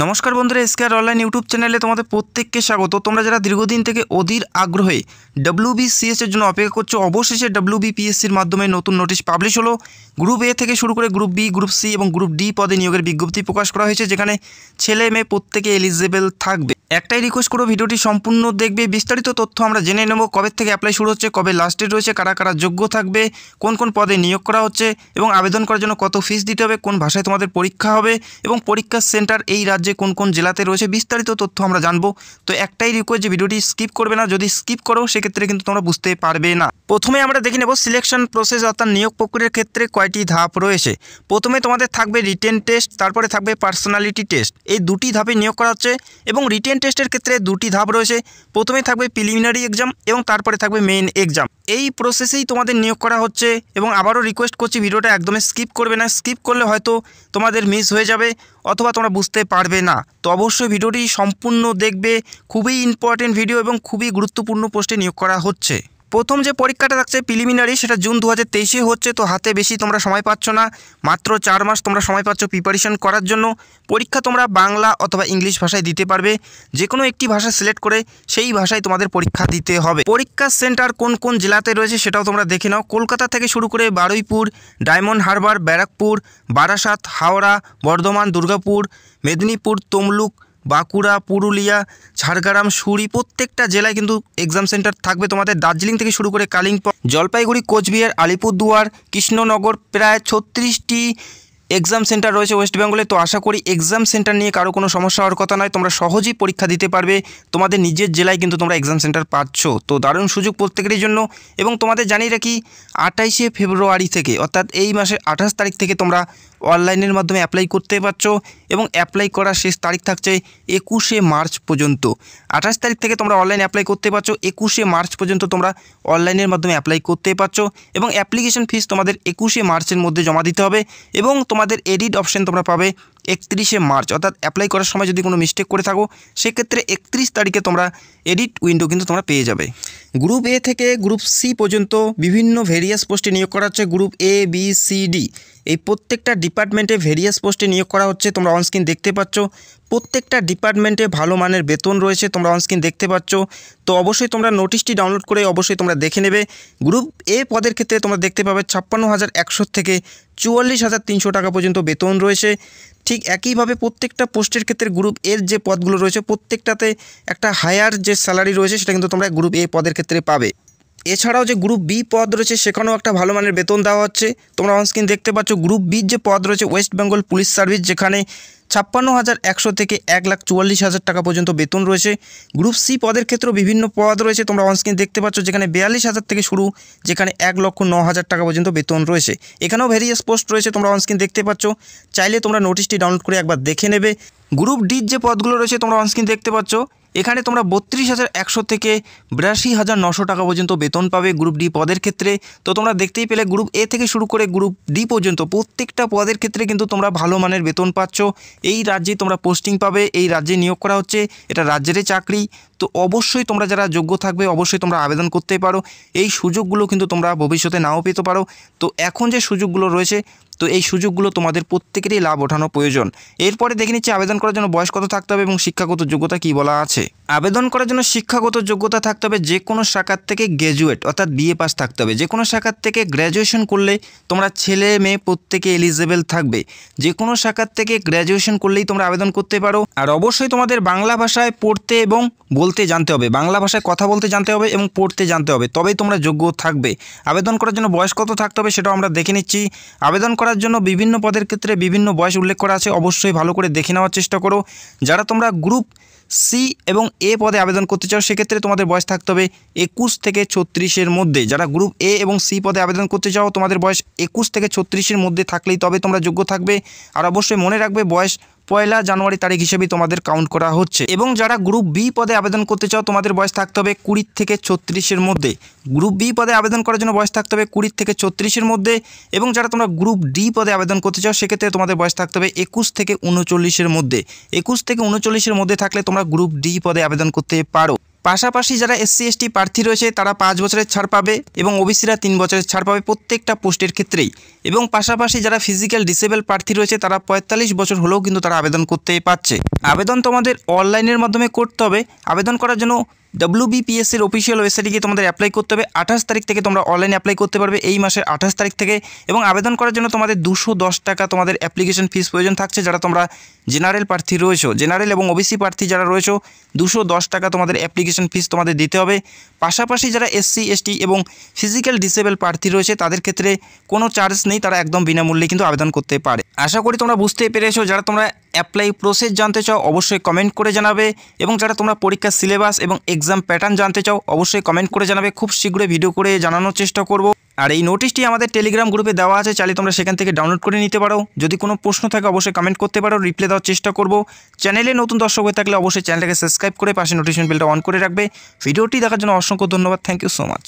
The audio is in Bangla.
নমস্কার বন্ধুরা এসকেআর অনলাইন ইউটিউব চ্যানেলে তোমাদের প্রত্যেককে স্বাগত তোমরা যারা দীর্ঘদিন থেকে অধীর আগ্রহে এর জন্য অপেক্ষা করছো অবশেষে ডব্লিউবিপিএসসির মাধ্যমে নতুন নোটিশ পাবলিশ হলো গ্রুপ এ থেকে শুরু করে গ্রুপ বি গ্রুপ সি এবং গ্রুপ ডি পদে নিয়োগের বিজ্ঞপ্তি প্রকাশ করা হয়েছে যেখানে ছেলে মেয়ে প্রত্যেকে এলিজেবল থাকবে একটাই রিকোয়েস্ট করো ভিডিওটি সম্পূর্ণ দেখবে বিস্তারিত তথ্য আমরা জেনে নেব কবে থেকে অ্যাপ্লাই শুরু হচ্ছে কবে লাস্ট ডেট রয়েছে কারা কারা যোগ্য থাকবে কোন কোন পদে নিয়োগ করা হচ্ছে এবং আবেদন করার জন্য কত ফিস দিতে হবে কোন ভাষায় তোমাদের পরীক্ষা হবে এবং পরীক্ষার সেন্টার এই রাজ্যে কোন কোন জেলাতে রয়েছে বিস্তারিত তথ্য আমরা জানবো তো একটাই রিকোয়েস্ট যে ভিডিওটি স্কিপ করবে না যদি স্কিপ করো সেক্ষেত্রে কিন্তু তোমরা বুঝতে পারবে না প্রথমে আমরা দেখে নেব সিলেকশন প্রসেস অর্থাৎ নিয়োগ প্রক্রিয়ার ক্ষেত্রে কয়টি ধাপ রয়েছে প্রথমে তোমাদের থাকবে রিটেন টেস্ট তারপরে থাকবে পার্সোনালিটি টেস্ট এই দুটি ধাপে নিয়োগ করা হচ্ছে এবং রিটেন টেস্টের ক্ষেত্রে দুটি ধাপ রয়েছে প্রথমে থাকবে প্রিলিমিনারি এক্সাম এবং তারপরে থাকবে মেইন এক্সাম এই প্রসেসেই তোমাদের নিয়োগ করা হচ্ছে এবং আবারও রিকোয়েস্ট করছি ভিডিওটা একদমই স্কিপ করবে না স্কিপ করলে হয়তো তোমাদের মিস হয়ে যাবে অথবা তোমরা বুঝতে পারবে না তো অবশ্যই ভিডিওটি সম্পূর্ণ দেখবে খুবই ইম্পর্টেন্ট ভিডিও এবং খুবই গুরুত্বপূর্ণ পোস্টে নিয়োগ করা হচ্ছে প্রথম যে পরীক্ষাটা থাকছে প্রিলিমিনারি সেটা জুন দু হাজার হচ্ছে তো হাতে বেশি তোমরা সময় পাচ্ছ না মাত্র চার মাস তোমরা সময় পাচ্ছ প্রিপারেশন করার জন্য পরীক্ষা তোমরা বাংলা অথবা ইংলিশ ভাষায় দিতে পারবে যে কোনো একটি ভাষা সিলেক্ট করে সেই ভাষায় তোমাদের পরীক্ষা দিতে হবে পরীক্ষা সেন্টার কোন কোন জেলাতে রয়েছে সেটাও তোমরা দেখে নাও কলকাতা থেকে শুরু করে বারুইপুর ডায়মন্ড হারবার ব্যারাকপুর বারাসাত হাওড়া বর্ধমান দুর্গাপুর মেদিনীপুর তমলুক বাঁকুড়া পুরুলিয়া ঝাড়গ্রাম সুরি প্রত্যেকটা জেলায় কিন্তু এক্সাম সেন্টার থাকবে তোমাদের দার্জিলিং থেকে শুরু করে কালিম্পং জলপাইগুড়ি কোচবিহার আলিপুরদুয়ার কৃষ্ণনগর প্রায় ছত্রিশটি এক্সাম সেন্টার রয়েছে ওয়েস্ট বেঙ্গলে তো আশা করি এক্সাম সেন্টার নিয়ে কারো কোনো সমস্যা হওয়ার কথা নয় তোমরা সহজেই পরীক্ষা দিতে পারবে তোমাদের নিজের জেলায় কিন্তু তোমরা এক্সাম সেন্টার পাচ্ছ তো দারুণ সুযোগ প্রত্যেকেরই জন্য এবং তোমাদের জানিয়ে রাখি আঠাইশে ফেব্রুয়ারি থেকে অর্থাৎ এই মাসের আঠাশ তারিখ থেকে তোমরা অনলাইনের মাধ্যমে অ্যাপ্লাই করতে পারছ এবং অ্যাপ্লাই করার শেষ তারিখ থাকছে একুশে মার্চ পর্যন্ত আঠাশ তারিখ থেকে তোমরা অনলাইন অ্যাপ্লাই করতে পারছো একুশে মার্চ পর্যন্ত তোমরা অনলাইনের মাধ্যমে অ্যাপ্লাই করতে পারছো এবং অ্যাপ্লিকেশন ফিস তোমাদের একুশে মার্চের মধ্যে জমা দিতে হবে এবং তোমাদের এডিট অপশন তোমরা পাবে একত্রিশে মার্চ অর্থাৎ অ্যাপ্লাই করার সময় যদি কোনো মিস্টেক করে থাকো সেক্ষেত্রে একত্রিশ তারিখে তোমরা এডিট উইন্ডো কিন্তু তোমরা পেয়ে যাবে গ্রুপ এ থেকে গ্রুপ সি পর্যন্ত বিভিন্ন ভেরিয়াস পোস্টে নিয়োগ করা হচ্ছে group A B C D এই প্রত্যেকটা ডিপার্টমেন্টে ভেরিয়াস পোস্টে নিয়োগ করা হচ্ছে তোমরা অনস্ক্রিন দেখতে পাচ্ছ প্রত্যেকটা ডিপার্টমেন্টে ভালো মানের বেতন রয়েছে তোমরা অনস্ক্রিন দেখতে পাচ্ছ তো অবশ্যই তোমরা নোটিশটি ডাউনলোড করে অবশ্যই তোমরা দেখে নেবে গ্রুপ এ পদের ক্ষেত্রে তোমরা দেখতে পাবে ছাপ্পান্ন হাজার একশো থেকে চুয়াল্লিশ হাজার তিনশো টাকা পর্যন্ত বেতন রয়েছে ঠিক একইভাবে প্রত্যেকটা পোস্টের ক্ষেত্রে গ্রুপ এর যে পদগুলো রয়েছে প্রত্যেকটাতে একটা হায়ার যে স্যালারি রয়েছে সেটা কিন্তু তোমরা গ্রুপ এ পদের ক্ষেত্রে পাবে এছাড়াও যে গ্রুপ বি পদ রয়েছে সেখানেও একটা ভালো মানের বেতন দেওয়া হচ্ছে তোমরা অনস্ক্রিন দেখতে পাচ্ছ গ্রুপ বির যে পদ রয়েছে ওয়েস্ট বেঙ্গল পুলিশ সার্ভিস যেখানে ছাপ্পান্ন হাজার একশো থেকে এক লাখ চুয়াল্লিশ হাজার টাকা পর্যন্ত বেতন রয়েছে গ্রুপ সি পদের ক্ষেত্রেও বিভিন্ন পদ রয়েছে তোমরা অনস্ক্রিন দেখতে পাচ্ছ যেখানে বিয়াল্লিশ হাজার থেকে শুরু যেখানে এক লক্ষ ন হাজার টাকা পর্যন্ত বেতন রয়েছে এখানেও ভেরিয়াস পোস্ট রয়েছে তোমরা অনস্ক্রিন দেখতে পাচ্ছ চাইলে তোমরা নোটিশটি ডাউনলোড করে একবার দেখে নেবে গ্রুপ ডির যে পদগুলো রয়েছে তোমরা অনস্ক্রিন দেখতে পাচ্ছ এখানে তোমরা বত্রিশ হাজার একশো থেকে বিরাশি হাজার নশো টাকা পর্যন্ত বেতন পাবে গ্রুপ ডি পদের ক্ষেত্রে তো তোমরা দেখতেই পেলে গ্রুপ এ থেকে শুরু করে গ্রুপ ডি পর্যন্ত প্রত্যেকটা পদের ক্ষেত্রে কিন্তু তোমরা ভালো মানের বেতন পাচ্ছ এই রাজ্যে তোমরা পোস্টিং পাবে এই রাজ্যে নিয়োগ করা হচ্ছে এটা রাজ্যেরই চাকরি তো অবশ্যই তোমরা যারা যোগ্য থাকবে অবশ্যই তোমরা আবেদন করতে পারো এই সুযোগগুলো কিন্তু তোমরা ভবিষ্যতে নাও পেতে পারো তো এখন যে সুযোগগুলো রয়েছে তো এই সুযোগগুলো তোমাদের প্রত্যেকেরই লাভ ওঠানো প্রয়োজন এরপরে দেখে নিচ্ছে আবেদন করার জন্য বয়স কত থাকতে হবে এবং শিক্ষাগত যোগ্যতা কী বলা আছে আবেদন করার জন্য শিক্ষাগত যোগ্যতা থাকতে হবে যে কোনো শাখার থেকে গ্র্যাজুয়েট অর্থাৎ বিএ পাস থাকতে হবে যে কোনো শাখার থেকে গ্র্যাজুয়েশন করলে তোমরা ছেলে মেয়ে প্রত্যেকে এলিজেবেল থাকবে যে কোনো শাখার থেকে গ্র্যাজুয়েশন করলেই তোমরা আবেদন করতে পারো আর অবশ্যই তোমাদের বাংলা ভাষায় পড়তে এবং বলতে জানতে হবে বাংলা ভাষায় কথা বলতে জানতে হবে এবং পড়তে জানতে হবে তবেই তোমরা যোগ্য থাকবে আবেদন করার জন্য বয়স কত থাকতে হবে সেটাও আমরা দেখে নিচ্ছি আবেদন করার জন্য বিভিন্ন পদের ক্ষেত্রে বিভিন্ন বয়স উল্লেখ করা আছে অবশ্যই ভালো করে দেখে নেওয়ার চেষ্টা করো যারা তোমরা গ্রুপ সি এবং এ পদে আবেদন করতে চাও সেক্ষেত্রে তোমাদের বয়স থাকতে হবে একুশ থেকে ছত্রিশের মধ্যে যারা গ্রুপ এ এবং সি পদে আবেদন করতে চাও তোমাদের বয়স একুশ থেকে ছত্রিশের মধ্যে থাকলেই তবে তোমরা যোগ্য থাকবে আর অবশ্যই মনে রাখবে বয়স পয়লা জানুয়ারি তারিখ হিসেবে তোমাদের কাউন্ট করা হচ্ছে এবং যারা গ্রুপ বি পদে আবেদন করতে চাও তোমাদের বয়স থাকতে হবে কুড়ি থেকে ছত্রিশের মধ্যে গ্রুপ বি পদে আবেদন করার জন্য বয়স থাকতে হবে কুড়ি থেকে ছত্রিশের মধ্যে এবং যারা তোমরা গ্রুপ ডি পদে আবেদন করতে চাও সেক্ষেত্রে তোমাদের বয়স থাকতে হবে একুশ থেকে উনচল্লিশের মধ্যে একুশ থেকে উনচল্লিশের মধ্যে থাকলে তোমরা গ্রুপ ডি পদে আবেদন করতে পারো পাশাপাশি যারা এসসি এসটি প্রার্থী রয়েছে তারা পাঁচ বছরের ছাড় পাবে এবং ওবিসিরা তিন বছরের ছাড় পাবে প্রত্যেকটা পোস্টের ক্ষেত্রেই এবং পাশাপাশি যারা ফিজিক্যাল ডিসেবল প্রার্থী রয়েছে তারা পঁয়তাল্লিশ বছর হলেও কিন্তু তারা আবেদন করতে পারছে আবেদন তোমাদের অনলাইনের মাধ্যমে করতে হবে আবেদন করার জন্য ডাব্লিউবিপিএসসির অফিসিয়াল ওয়েবসাইটে গিয়ে তোমাদের অ্যাপ্লাই করতে হবে আঠাশ তারিখ থেকে তোমরা অনলাইনে অ্যাপ্লাই করতে পারবে এই মাসের আঠাশ তারিখ থেকে এবং আবেদন করার জন্য তোমাদের দুশো দশ টাকা তোমাদের অ্যাপ্লিকেশন ফিস প্রয়োজন থাকছে যারা তোমরা জেনারেল প্রার্থী রয়েছো জেনারেল এবং ওবিসি প্রার্থী যারা রয়েছো দুশো দশ টাকা তোমাদের অ্যাপ্লিকেশন ফিস তোমাদের দিতে হবে পাশাপাশি যারা এসসি এসটি এবং ফিজিক্যাল ডিসেবল প্রার্থী রয়েছে তাদের ক্ষেত্রে কোনো চার্জ নেই তারা একদম বিনামূল্যে কিন্তু আবেদন করতে পারে আশা করি তোমরা বুঝতে পেরেছো যারা তোমরা অ্যাপ্লাই প্রসেস জানতে চাও অবশ্যই কমেন্ট করে জানাবে এবং যারা তোমরা পরীক্ষার সিলেবাস এবং এক্সাম প্যাটার্ন জানতে চাও অবশ্যই কমেন্ট করে জানাবে খুব শীঘ্রই ভিডিও করে জানানোর চেষ্টা করব আর এই নোটিশটি আমাদের টেলিগ্রাম গ্রুপে দেওয়া আছে চাইলে তোমরা সেখান থেকে ডাউনলোড করে নিতে পারো যদি কোনো প্রশ্ন থাকে অবশ্যই কমেন্ট করতে পারো রিপ্লাই দেওয়ার চেষ্টা করব চ্যানেলে নতুন দর্শক হয়ে থাকলে অবশ্যই চ্যানেলটাকে সাবস্ক্রাইব করে পাশে নোটিফিকেশন বেলটা অন করে রাখবে ভিডিওটি দেখার জন্য অসংখ্য ধন্যবাদ থ্যাংক ইউ সো মাচ